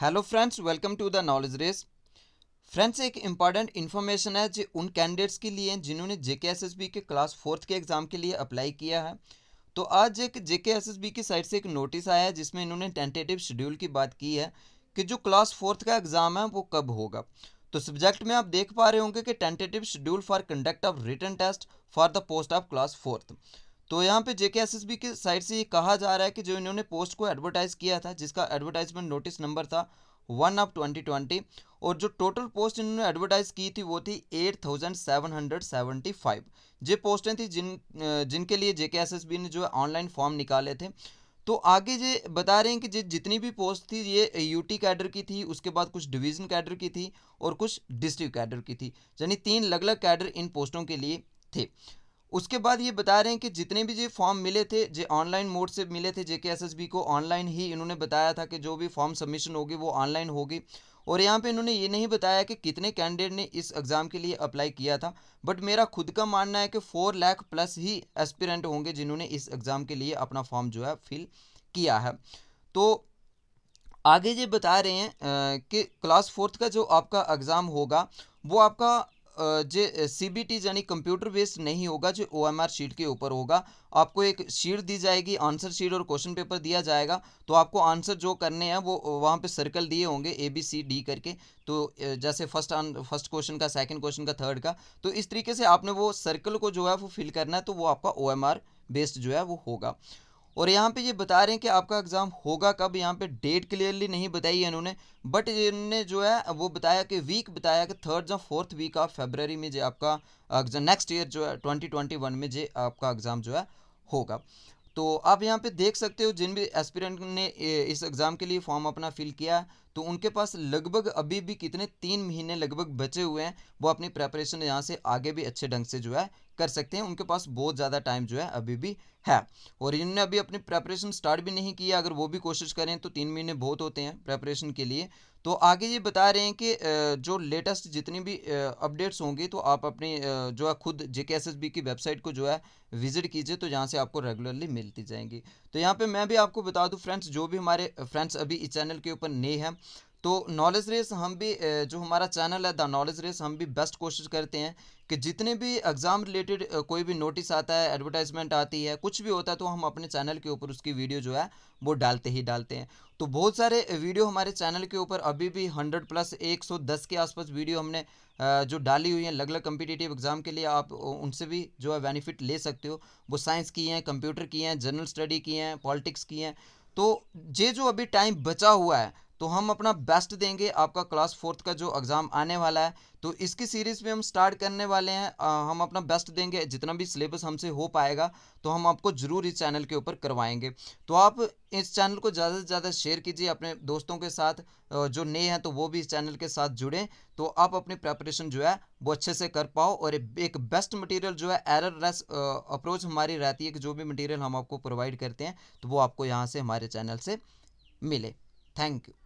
hello friends welcome to the knowledge race friends एक important information है जो उन कैंडिडेट्स के लिए जिन्होंने जे के क्लास फोर्थ के एग्ज़ाम के लिए अप्लाई किया है तो आज एक जे के की साइड से एक नोटिस आया है जिसमें इन्होंने टेंटेटिव शेड्यूल की बात की है कि जो क्लास फोर्थ का एग्ज़ाम है वो कब होगा तो सब्जेक्ट में आप देख पा रहे होंगे कि tentative schedule for conduct of written test for the post of class fourth तो यहाँ पे जेके एस की साइड से ये कहा जा रहा है कि जो इन्होंने पोस्ट को एडवर्टाइज किया था जिसका एडवर्टाइजमेंट नोटिस नंबर था वन ऑफ ट्वेंटी ट्वेंटी और जो टोटल पोस्ट इन्होंने एडवर्टाइज की थी वो थी eight thousand seven hundred seventy five जो पोस्टें थी जिन जिनके लिए जेके एस ने जो ऑनलाइन फॉर्म निकाले थे तो आगे ये बता रहे हैं कि जितनी भी पोस्ट थी ये यूटी कैडर की थी उसके बाद कुछ डिवीज़न कैडर की थी और कुछ डिस्ट्रिक्ट कैडर की थी यानी तीन अलग अलग कैडर इन पोस्टों के लिए थे उसके बाद ये बता रहे हैं कि जितने भी ये फॉर्म मिले थे जो ऑनलाइन मोड से मिले थे जेके एस को ऑनलाइन ही इन्होंने बताया था कि जो भी फॉर्म सबमिशन होगी वो ऑनलाइन होगी और यहाँ पे इन्होंने ये नहीं बताया कि कितने कैंडिडेट ने इस एग्ज़ाम के लिए अप्लाई किया था बट मेरा खुद का मानना है कि फोर लाख प्लस ही एस्पिरेंट होंगे जिन्होंने इस एग्ज़ाम के लिए अपना फॉर्म जो है फिल किया है तो आगे ये बता रहे हैं कि क्लास फोर्थ का जो आपका एग्ज़ाम होगा वो आपका जे सीबीटी यानी कंप्यूटर बेस्ड नहीं होगा जो ओएमआर शीट के ऊपर होगा आपको एक शीट दी जाएगी आंसर शीट और क्वेश्चन पेपर दिया जाएगा तो आपको आंसर जो करने हैं वो वहाँ पे सर्कल दिए होंगे ए बी सी डी करके तो जैसे फर्स्ट फर्स्ट क्वेश्चन का सेकंड क्वेश्चन का थर्ड का तो इस तरीके से आपने वो सर्कल को जो है वो फिल करना है तो वो आपका ओ बेस्ड जो है वो होगा और यहाँ पे ये बता रहे हैं कि आपका एग्ज़ाम होगा कब यहाँ पे डेट क्लियरली नहीं बताई है इन्होंने बट इन्होंने जो है वो बताया कि वीक बताया कि थर्ड या फोर्थ वीक ऑफ फेबररी में जो आपका नेक्स्ट ईयर जो है ट्वेंटी ट्वेंटी वन में जो आपका एग्ज़ाम जो है होगा तो आप यहाँ पे देख सकते हो जिन भी एस्पिरेंट ने इस एग्ज़ाम के लिए फॉर्म अपना फिल किया तो उनके पास लगभग अभी भी कितने तीन महीने लगभग बचे हुए हैं वो अपनी प्रेपरेशन यहाँ से आगे भी अच्छे ढंग से जो है कर सकते हैं उनके पास बहुत ज़्यादा टाइम जो है अभी भी है और इन्होंने अभी अपनी प्रेपरेशन स्टार्ट भी नहीं किया अगर वो भी कोशिश करें तो तीन महीने बहुत होते हैं प्रेपरेशन के लिए तो आगे ये बता रहे हैं कि जो लेटेस्ट जितनी भी अपडेट्स होंगी तो आप अपनी जो है खुद जे की वेबसाइट को जो है विज़िट कीजिए तो यहाँ से आपको रेगुलरली मिलती जाएंगी तो यहाँ पे मैं भी आपको बता दूँ फ्रेंड्स जो भी हमारे फ्रेंड्स अभी इस चैनल के ऊपर नए हैं तो नॉलेज रेस हम भी जो हमारा चैनल है द नॉलेज रेस हम भी बेस्ट कोशिश करते हैं कि जितने भी एग्ज़ाम रिलेटेड कोई भी नोटिस आता है एडवर्टाइजमेंट आती है कुछ भी होता है तो हम अपने चैनल के ऊपर उसकी वीडियो जो है वो डालते ही डालते हैं तो बहुत सारे वीडियो हमारे चैनल के ऊपर अभी भी हंड्रेड प्लस एक सौ दस के आसपास वीडियो हमने जो डाली हुई हैं अलग अलग कम्पिटेटिव एग्ज़ाम के लिए आप उनसे भी जो है बेनिफिट ले सकते हो वो साइंस की हैं कंप्यूटर की हैं जनरल स्टडी की हैं पॉलिटिक्स की हैं तो ये जो अभी टाइम बचा हुआ है तो हम अपना बेस्ट देंगे आपका क्लास फोर्थ का जो एग्ज़ाम आने वाला है तो इसकी सीरीज़ में हम स्टार्ट करने वाले हैं आ, हम अपना बेस्ट देंगे जितना भी सिलेबस हमसे हो पाएगा तो हम आपको ज़रूर इस चैनल के ऊपर करवाएंगे तो आप इस चैनल को ज़्यादा से ज़्यादा शेयर कीजिए अपने दोस्तों के साथ जो नए हैं तो वो भी इस चैनल के साथ जुड़ें तो आप अपनी प्रेपरेशन जो है वो अच्छे से कर पाओ और एक बेस्ट मटेरियल जो है एरर लेस अप्रोच हमारी रहती है कि जो भी मटेरियल हम आपको प्रोवाइड करते हैं तो वो आपको यहाँ से हमारे चैनल से मिले थैंक यू